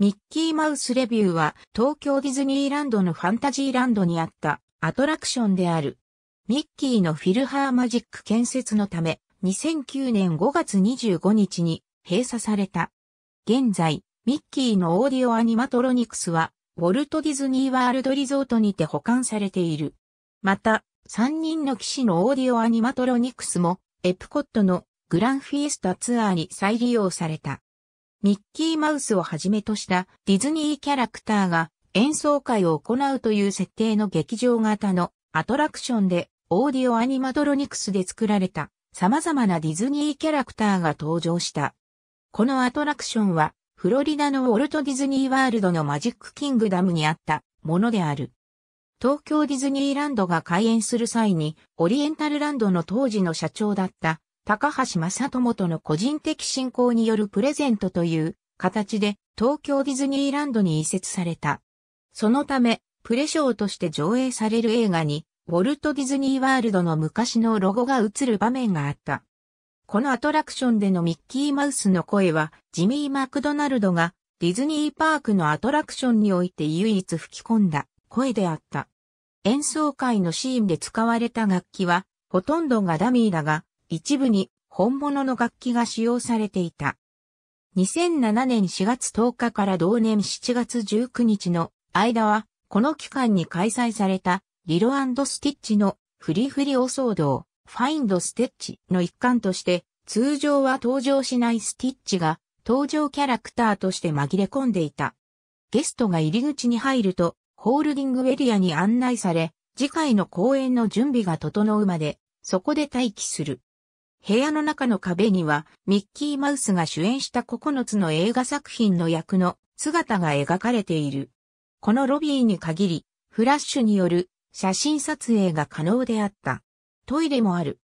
ミッキーマウスレビューは東京ディズニーランドのファンタジーランドにあったアトラクションである。ミッキーのフィルハーマジック建設のため2009年5月25日に閉鎖された。現在、ミッキーのオーディオアニマトロニクスはウォルト・ディズニー・ワールド・リゾートにて保管されている。また、3人の騎士のオーディオアニマトロニクスもエプコットのグランフィエスタツアーに再利用された。ミッキーマウスをはじめとしたディズニーキャラクターが演奏会を行うという設定の劇場型のアトラクションでオーディオアニマトロニクスで作られた様々なディズニーキャラクターが登場した。このアトラクションはフロリダのウォルト・ディズニーワールドのマジック・キングダムにあったものである。東京ディズニーランドが開園する際にオリエンタルランドの当時の社長だった高橋正智との個人的信仰によるプレゼントという形で東京ディズニーランドに移設された。そのため、プレショーとして上映される映画に、ウォルト・ディズニー・ワールドの昔のロゴが映る場面があった。このアトラクションでのミッキーマウスの声は、ジミー・マクドナルドがディズニーパークのアトラクションにおいて唯一吹き込んだ声であった。演奏会のシーンで使われた楽器は、ほとんどがダミーだが、一部に本物の楽器が使用されていた。2007年4月10日から同年7月19日の間は、この期間に開催されたリロスティッチのフリフリお騒動、ファインドステッチの一環として、通常は登場しないスティッチが登場キャラクターとして紛れ込んでいた。ゲストが入り口に入ると、ホールディングエリアに案内され、次回の公演の準備が整うまで、そこで待機する。部屋の中の壁には、ミッキーマウスが主演した9つの映画作品の役の姿が描かれている。このロビーに限り、フラッシュによる写真撮影が可能であった。トイレもある。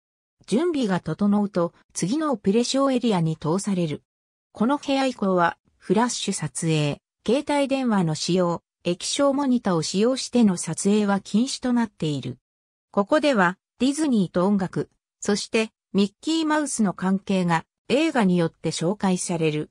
準備が整うと、次のオペレションエリアに通される。この部屋以降は、フラッシュ撮影、携帯電話の使用、液晶モニターを使用しての撮影は禁止となっている。ここでは、ディズニーと音楽、そしてミッキーマウスの関係が映画によって紹介される。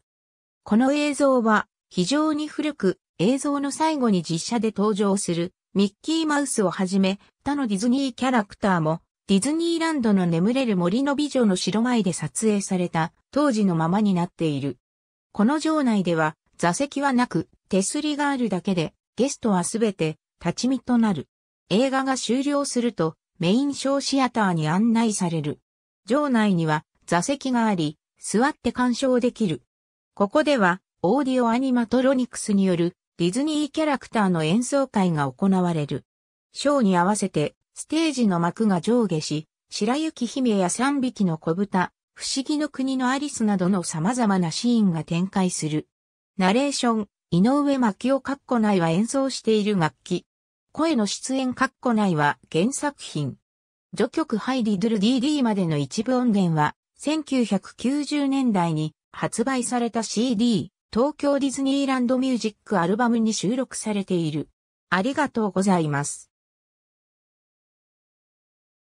この映像は非常に古く映像の最後に実写で登場するミッキーマウスをはじめ他のディズニーキャラクターもディズニーランドの眠れる森の美女の城前で撮影された当時のままになっている。この場内では座席はなく手すりがあるだけでゲストはすべて立ち見となる。映画が終了するとメインショーシアターに案内される。場内には座席があり、座って鑑賞できる。ここでは、オーディオアニマトロニクスによるディズニーキャラクターの演奏会が行われる。ショーに合わせて、ステージの幕が上下し、白雪姫や三匹の小豚、不思議の国のアリスなどの様々なシーンが展開する。ナレーション、井上巻をカッコ内は演奏している楽器。声の出演カッコ内は原作品。序曲ハイリドル DD までの一部音源は、1990年代に発売された CD、東京ディズニーランドミュージックアルバムに収録されている。ありがとうございます。